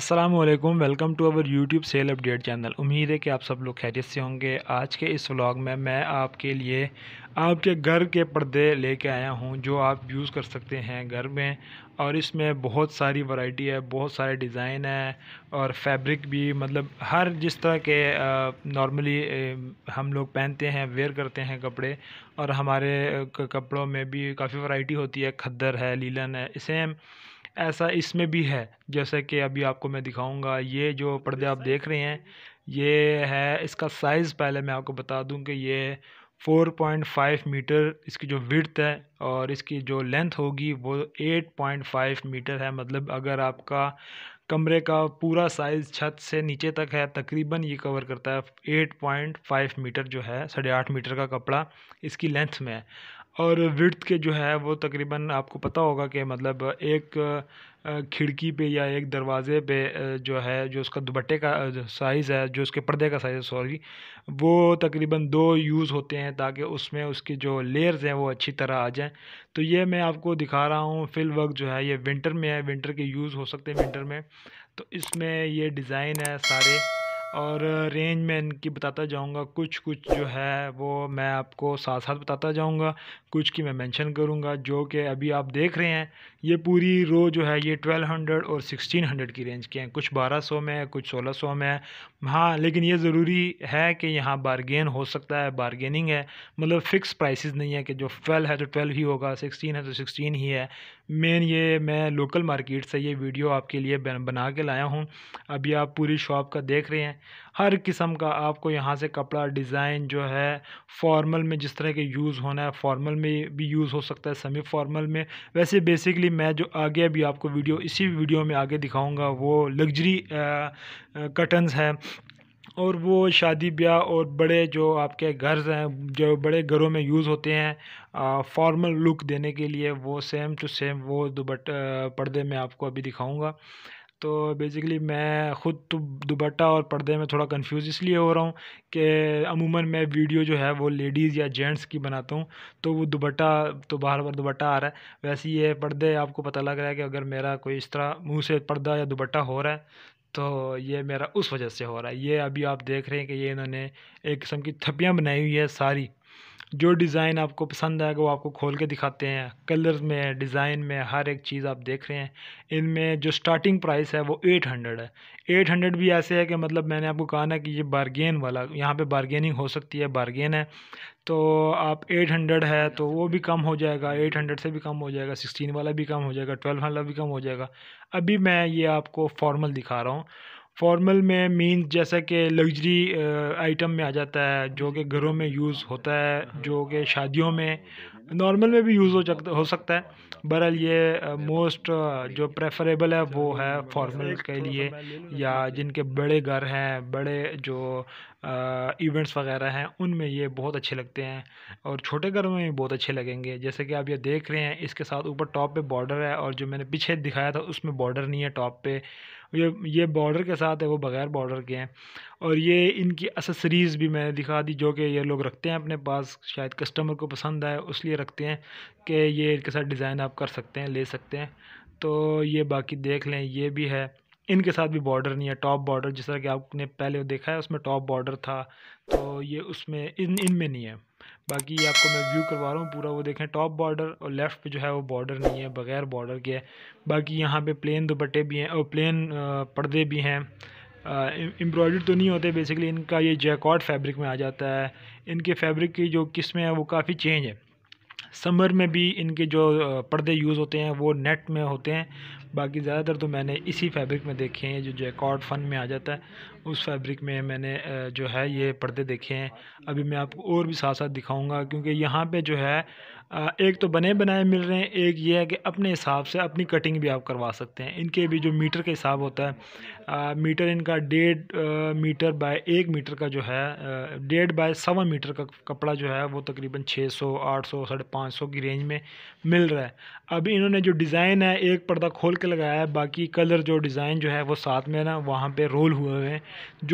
अस्सलाम वालेकुम welcome to our YouTube sale update channel उम्मीद है कि आप सब लोग खैरियत से होंगे आज के इस व्लॉग में मैं आपके लिए आपके घर के पर्दे लेके आया हूँ जो आप यूज़ कर सकते हैं घर में और इसमें बहुत सारी वैरायटी है बहुत सारे डिज़ाइन है और फैब्रिक भी मतलब हर जिस तरह के नॉर्मली हम लोग पहनते हैं वेयर करते हैं कपड़े और हमारे कपड़ों में भी काफ़ी वैरायटी होती है खद्दर है लीलन है सेम ऐसा इसमें भी है जैसे कि अभी आपको मैं दिखाऊंगा ये जो पर्दे आप देख रहे हैं ये है इसका साइज़ पहले मैं आपको बता दूं कि ये 4.5 मीटर इसकी जो विड्थ है और इसकी जो लेंथ होगी वो 8.5 मीटर है मतलब अगर आपका कमरे का पूरा साइज़ छत से नीचे तक है तकरीबन ये कवर करता है 8.5 मीटर जो है साढ़े आठ मीटर का कपड़ा इसकी लेंथ में है और विर्थ के जो है वो तकरीबन आपको पता होगा कि मतलब एक खिड़की पे या एक दरवाज़े पे जो है जो उसका दुपट्टे का साइज़ है जो उसके पर्दे का साइज़ है सॉरी वो तकरीबन दो यूज़ होते हैं ताकि उसमें उसकी जो लेयर्स हैं वो अच्छी तरह आ जाएं तो ये मैं आपको दिखा रहा हूँ फिल वर्क जो है ये विंटर में है विंटर के यूज़ हो सकते हैं विंटर में तो इसमें ये डिज़ाइन है सारे और रेंज में इनकी बताता जाऊंगा कुछ कुछ जो है वो मैं आपको साथ साथ बताता जाऊंगा कुछ की मैं मेंशन करूंगा जो कि अभी आप देख रहे हैं ये पूरी रो जो है ये 1200 और 1600 की रेंज के हैं कुछ 1200 में है कुछ 1600 में है हाँ लेकिन ये ज़रूरी है कि यहाँ बारगेन हो सकता है बारगेनिंग है मतलब फ़िक्स प्राइस नहीं है कि जो ट्वेल्व है तो ट्वेल्व ही होगा सिक्सटीन है तो सिक्सटीन ही है मेन ये मैं लोकल मार्केट से ये वीडियो आपके लिए बना के लाया हूँ अभी आप पूरी शॉप का देख रहे हैं हर किस्म का आपको यहाँ से कपड़ा डिज़ाइन जो है फॉर्मल में जिस तरह के यूज़ होना है फॉर्मल में भी यूज़ हो सकता है सेमी फॉर्मल में वैसे बेसिकली मैं जो आगे अभी आपको वीडियो इसी वीडियो में आगे दिखाऊँगा वो लग्जरी कटन्स है और वो शादी ब्याह और बड़े जो आपके घर हैं जो बड़े घरों में यूज़ होते हैं फॉर्मल लुक देने के लिए वो सेम टू सेम वो दुबट पर्दे में आपको अभी दिखाऊंगा तो बेसिकली मैं ख़ुद तो दुपट्टा और पर्दे में थोड़ा कंफ्यूज इसलिए हो रहा हूँ कि अमूमन मैं वीडियो जो है वो लेडीज़ या जेंट्स की बनाता हूँ तो वो दुपट्टा तो बार बार दुपट्टा आ रहा है वैसे ये पर्दे आपको पता लग रहा है कि अगर मेरा कोई इस तरह मुँह से पर्दा या दुपट्टा हो रहा है तो ये मेरा उस वजह से हो रहा है ये अभी आप देख रहे हैं कि ये इन्होंने एक किस्म की थपियाँ बनाई हुई है सारी जो डिज़ाइन आपको पसंद आएगा वो आपको खोल के दिखाते हैं कलर में डिज़ाइन में हर एक चीज़ आप देख रहे हैं इनमें जो स्टार्टिंग प्राइस है वो एट हंड्रेड है एट हंड्रेड भी ऐसे है कि मतलब मैंने आपको कहा ना कि ये बारगेन वाला यहाँ पे बारगेनिंग हो सकती है बारगेन है तो आप 800 है तो वो भी कम हो जाएगा 800 से भी कम हो जाएगा 16 वाला भी कम हो जाएगा 12 वाला भी कम हो जाएगा अभी मैं ये आपको फॉर्मल दिखा रहा हूँ फॉर्मल में मीन जैसा कि लग्जरी आइटम में आ जाता है जो कि घरों में यूज़ होता है जो कि शादियों में नॉर्मल में भी यूज़ हो सकता हो सकता है बहरहाल ये मोस्ट जो प्रेफरेबल है वो है फॉर्मल के लिए या जिनके बड़े घर हैं बड़े जो इवेंट्स वगैरह हैं उनमें ये बहुत अच्छे लगते हैं और छोटे घरों में भी बहुत अच्छे लगेंगे जैसे कि आप ये देख रहे हैं इसके साथ ऊपर टॉप पे बॉर्डर है और जो मैंने पीछे दिखाया था उसमें बॉर्डर नहीं है टॉप पे ये ये बॉर्डर के साथ है वो बग़ैर बॉर्डर के हैं और ये इनकी असेसरीज़ भी मैंने दिखा दी जो कि ये लोग रखते हैं अपने पास शायद कस्टमर को पसंद आए उस लिए रखते हैं कि ये इनके साथ डिज़ाइन आप कर सकते हैं ले सकते हैं तो ये बाकी देख लें ये भी है इनके साथ भी बॉर्डर नहीं है टॉप बॉर्डर जिस तरह कि आपने पहले देखा है उसमें टॉप बॉर्डर था तो ये उसमें इन इन में नहीं है बाकी ये आपको मैं व्यू करवा रहा हूँ पूरा वो देखें टॉप बॉर्डर और लेफ़्ट पे जो है वो बॉर्डर नहीं है बग़ैर बॉर्डर के बाकी यहाँ पे प्लेन दुपट्टे भी हैं और प्लेन पर्दे भी हैं एम्ब्रॉयडर तो नहीं होते बेसिकली इनका ये जैकॉट फैब्रिक में आ जाता है इनके फैब्रिक की जो किस्में हैं वो काफ़ी चेंज है समर में भी इनके जो पर्दे यूज़ होते हैं वो नेट में होते हैं बाकी ज़्यादातर तो मैंने इसी फैब्रिक में देखे हैं जो जैकॉर्ड फन में आ जाता है उस फैब्रिक में मैंने जो है ये पर्दे देखे हैं अभी मैं आपको और भी साथ साथ दिखाऊंगा क्योंकि यहाँ पे जो है एक तो बने बनाए मिल रहे हैं एक ये है कि अपने हिसाब से अपनी कटिंग भी आप करवा सकते हैं इनके भी जो मीटर का हिसाब होता है आ, मीटर इनका डेढ़ मीटर बाय एक मीटर का जो है डेढ़ बाय सवा मीटर का कपड़ा जो है वो तकरीबन 600 800 साढ़े पाँच सौ की रेंज में मिल रहा है अभी इन्होंने जो डिज़ाइन है एक पर्दा खोल के लगाया है बाकी कलर जो डिज़ाइन जो है वो साथ में ना वहाँ पर रोल हुए हुए हैं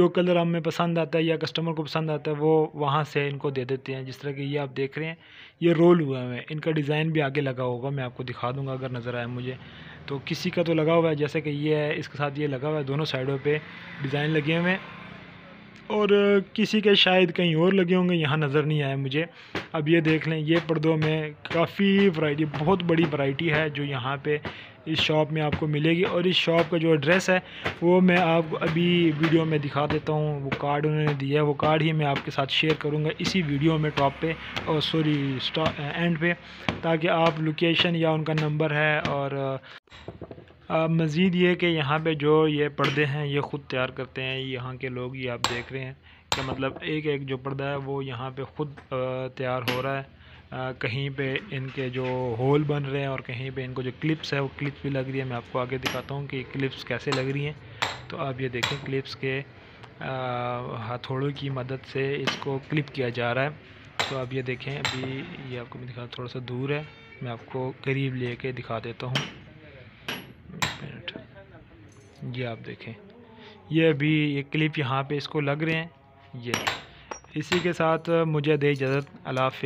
जो कलर हमें पसंद आता है या कस्टमर को पसंद आता है वो वहाँ से इनको दे देते हैं जिस तरह की ये आप देख रहे हैं ये रोल हुआ है हुए हैं इनका डिज़ाइन भी आगे लगा होगा मैं आपको दिखा दूंगा अगर नज़र आए मुझे तो किसी का तो लगा हुआ है जैसे कि ये है इसके साथ ये लगा हुआ है दोनों साइडों पे डिज़ाइन लगे हुए हैं और किसी के शायद कहीं और लगे होंगे यहाँ नज़र नहीं आए मुझे अब ये देख लें ये पर्दों में काफ़ी वैरायटी बहुत बड़ी वैरायटी है जो यहाँ पे इस शॉप में आपको मिलेगी और इस शॉप का जो एड्रेस है वो मैं आपको अभी वीडियो में दिखा देता हूँ वो कार्ड उन्होंने दिया है वो कार्ड ही मैं आपके साथ शेयर करूँगा इसी वीडियो में टॉप पे और सॉरी एंड पे ताकि आप लोकेशन या उनका नंबर है और मज़ीद ये कि यहाँ पे जो ये पर्दे हैं ये ख़ुद तैयार करते हैं यहाँ के लोग ये आप देख रहे हैं कि मतलब एक एक जो पर्दा है वो यहाँ पे ख़ुद तैयार हो रहा है आ, कहीं पे इनके जो होल बन रहे हैं और कहीं पे इनको जो क्लिप्स है वो क्लिप्स भी लग रही है मैं आपको आगे दिखाता हूँ कि क्लिप्स कैसे लग रही हैं तो आप ये देखें क्लिप्स के हथौड़ों की मदद से इसको क्लिप किया जा रहा है तो आप ये देखें अभी ये आपको मैं दिखा थोड़ा सा दूर है मैं आपको करीब ले दिखा देता हूँ ये आप देखें ये अभी ये क्लिप यहाँ पे इसको लग रहे हैं ये इसी के साथ मुझे दे इजाज़त अलाफ़